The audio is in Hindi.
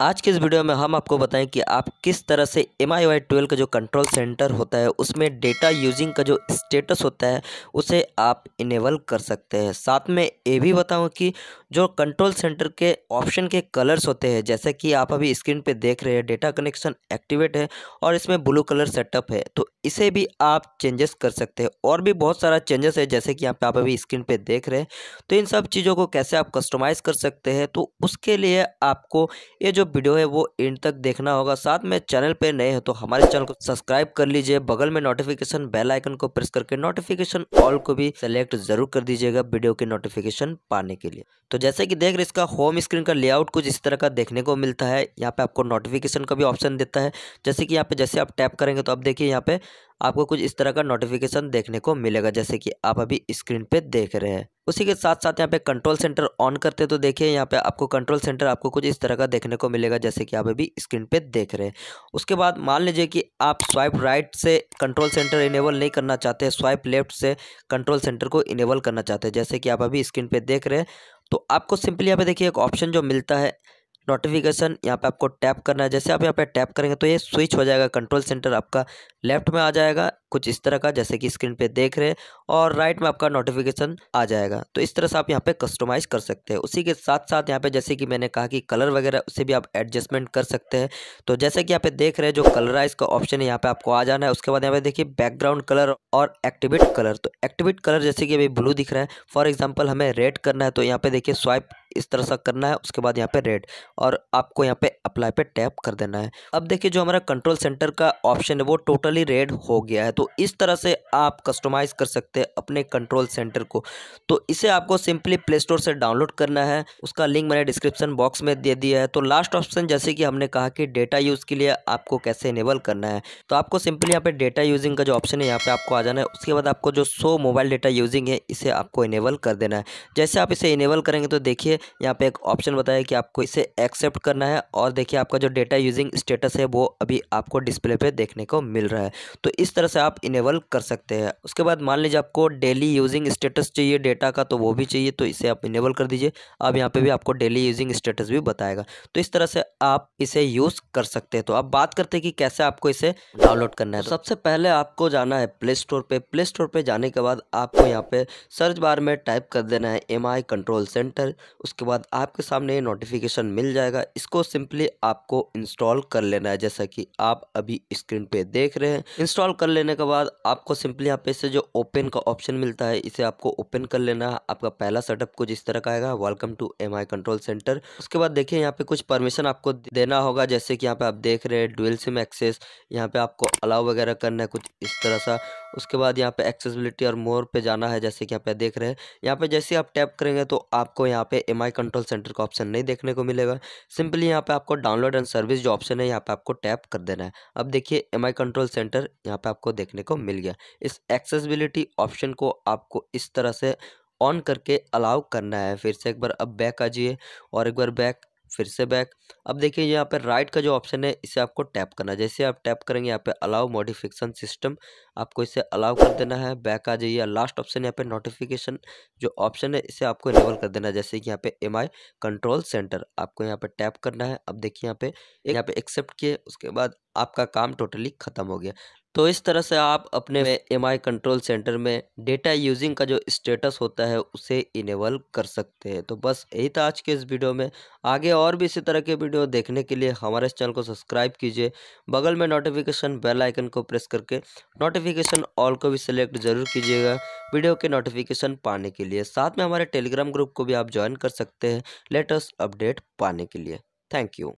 आज के इस वीडियो में हम आपको बताएं कि आप किस तरह से एम आई वाई ट्वेल्व का जो कंट्रोल सेंटर होता है उसमें डेटा यूजिंग का जो स्टेटस होता है उसे आप इनेबल कर सकते हैं साथ में ये भी बताऊं कि जो कंट्रोल सेंटर के ऑप्शन के कलर्स होते हैं जैसे कि आप अभी स्क्रीन पे देख रहे हैं डेटा कनेक्शन एक्टिवेट है और इसमें ब्लू कलर सेटअप है तो इसे भी आप चेंजेस कर सकते हैं और भी बहुत सारा चेंजेस है जैसे कि यहाँ पर आप अभी स्क्रीन पर देख रहे हैं तो इन सब चीज़ों को कैसे आप कस्टमाइज़ कर सकते हैं तो उसके लिए आपको ये जो वीडियो है वो एंड तक देखना होगा साथ में चैनल पे नए हैं तो हमारे चैनल को सब्सक्राइब कर लीजिए बगल में नोटिफिकेशन बेल आइकन को प्रेस करके नोटिफिकेशन ऑल को भी सेलेक्ट जरूर कर दीजिएगा वीडियो के नोटिफिकेशन पाने के लिए तो जैसे कि देख रहे इसका होम स्क्रीन का लेआउट कुछ इस तरह का देखने को मिलता है यहाँ पे आपको नोटिफिकेशन का भी ऑप्शन देता है जैसे कि यहाँ पे जैसे आप टैप करेंगे तो आप देखिए यहाँ पे आपको कुछ इस तरह का नोटिफिकेशन देखने को मिलेगा जैसे कि आप अभी स्क्रीन पे देख रहे हैं उसी के साथ साथ यहाँ पे कंट्रोल सेंटर ऑन करते तो देखिए यहाँ पे आपको कंट्रोल सेंटर आपको कुछ इस तरह का देखने को मिलेगा जैसे कि आप अभी स्क्रीन पे देख रहे हैं उसके बाद मान लीजिए कि आप स्वाइप राइट से कंट्रोल सेंटर इनेबल नहीं करना चाहते स्वाइप लेफ्ट से कंट्रोल सेंटर को इनेबल करना चाहते हैं जैसे कि आप अभी स्क्रीन पर देख रहे हैं तो आपको सिंपली यहाँ पे देखिए एक ऑप्शन जो मिलता है नोटिफिकेशन यहाँ पे आपको टैप करना है जैसे आप यहाँ पे टैप करेंगे तो ये स्विच हो जाएगा कंट्रोल सेंटर आपका लेफ्ट में आ जाएगा कुछ इस तरह का जैसे कि स्क्रीन पे देख रहे हैं और राइट में आपका नोटिफिकेशन आ जाएगा तो इस तरह से आप यहाँ पे कस्टमाइज कर सकते हैं उसी के साथ साथ यहाँ पे जैसे कि मैंने कहा कि कलर वगैरह उसे भी आप एडजस्टमेंट कर सकते हैं तो जैसे कि यहाँ पे देख रहे हैं जो कलराइज का ऑप्शन है यहाँ पे आपको आ जाना है उसके बाद यहाँ पे देखिए बैकग्राउंड कलर और एक्टिवेट कलर तो एक्टिवेट कलर जैसे कि अभी ब्लू दिख रहा है फॉर एग्जाम्पल हमें रेड करना है तो यहाँ पे देखिए स्वाइप इस तरह सा करना है उसके बाद यहाँ पे रेड और आपको यहाँ पे अप्लाई पे टैप कर देना है अब देखिए जो हमारा कंट्रोल सेंटर का ऑप्शन है वो टोटली रेड हो गया है तो इस तरह से आप कस्टमाइज़ कर सकते हैं अपने कंट्रोल सेंटर को तो इसे आपको सिंपली प्ले स्टोर से डाउनलोड करना है उसका लिंक मैंने डिस्क्रिप्शन बॉक्स में दे दिया है तो लास्ट ऑप्शन जैसे कि हमने कहा कि डेटा यूज़ के लिए आपको कैसे इनेबल करना है तो आपको सिंपली यहाँ पे डेटा यूजिंग का जो ऑप्शन है यहाँ पे आपको आ जाना है उसके बाद आपको जो सो मोबाइल डेटा यूजिंग है इसे आपको इनेबल कर देना है जैसे आप इसे इनेबल करेंगे तो देखिए यहाँ पे एक ऑप्शन बताया कि आपको इसे एक्सेप्ट करना है और देखिए आपका जो डेटा यूजिंग स्टेटस है वो अभी आपको डिस्प्ले पे देखने को मिल रहा है तो इस तरह से आप इनेबल कर सकते हैं उसके बाद मान लीजिए आपको डेली यूजिंग स्टेटस चाहिए डेटा का तो वो भी चाहिए तो इसे आप इनेबल कर दीजिए अब यहाँ पर भी आपको डेली यूजिंग स्टेटस भी बताएगा तो इस तरह से आप इसे यूज़ कर सकते हैं तो आप बात करते हैं कि कैसे आपको इसे डाउनलोड करना है तो सबसे पहले आपको जाना है प्ले स्टोर पर प्ले स्टोर पर जाने के बाद आपको यहाँ पर सर्च बार में टाइप कर देना है एम आई कंट्रोल सेंटर उसके बाद आपके सामने ये नोटिफिकेशन मिल जाएगा इसको सिंपली आपको इंस्टॉल कर लेना है जैसा कि आप अभी स्क्रीन पे देख रहे हैं इंस्टॉल कर लेने के बाद आपको सिंपली यहाँ पे से जो ओपन का ऑप्शन मिलता है इसे आपको ओपन कर लेना है आपका पहला सेटअप कुछ इस तरह का आएगा welcome to M control centre उसके बाद देखिए यहाँ पे कुछ परमिशन आपको देना होगा जैसे कि यहाँ पे आप देख रहे हैं डुअल सिम एक्सेस यहाँ पे आपको अलाउ वगैरह करना है कुछ इस तरह सा उसके बाद यहाँ पे एक्सेसिबिलिटी और मोर पे जाना है जैसे कि यहाँ पे देख रहे हैं यहाँ पे जैसे आप टैप करेंगे तो आपको यहाँ पे एम कंट्रोल सेंटर का ऑप्शन नहीं देखने को मिलेगा सिंपली यहाँ पे आपको डाउनलोड एंड सर्विस जो ऑप्शन है यहाँ पे आपको टैप कर देना है अब देखिए एम कंट्रोल सेंटर यहाँ पे आपको देखने को मिल गया इस एक्सेसिबिलिटी ऑप्शन को आपको इस तरह से ऑन करके अलाउ करना है फिर से एक बार अब बैक आ जाइए और एक बार बैक फिर से बैक अब देखिए यहाँ पे राइट का जो ऑप्शन है इसे आपको टैप करना है जैसे आप टैप करेंगे यहाँ पे अलाउ मॉडिफिकेशन सिस्टम आपको इसे अलाउ कर देना है बैक आ जाइए लास्ट ऑप्शन यहाँ पे नोटिफिकेशन जो ऑप्शन है इसे आपको इनेबल कर देना है जैसे कि यहाँ पे एम कंट्रोल सेंटर आपको यहाँ पे टैप करना है अब देखिए यहाँ पे यहाँ पे एक्सेप्ट किए उसके बाद आपका काम टोटली ख़त्म हो गया तो इस तरह से आप अपने एम आई कंट्रोल सेंटर में डेटा यूजिंग का जो स्टेटस होता है उसे इनेबल कर सकते हैं तो बस यही था आज के इस वीडियो में आगे और भी इसी तरह के वीडियो देखने के लिए हमारे इस चैनल को सब्सक्राइब कीजिए बगल में नोटिफिकेशन बेल आइकन को प्रेस करके नोटिफिकेशन ऑल को भी सिलेक्ट जरूर कीजिएगा वीडियो के नोटिफिकेशन पाने के लिए साथ में हमारे टेलीग्राम ग्रुप को भी आप ज्वाइन कर सकते हैं लेटेस्ट अपडेट पाने के लिए थैंक यू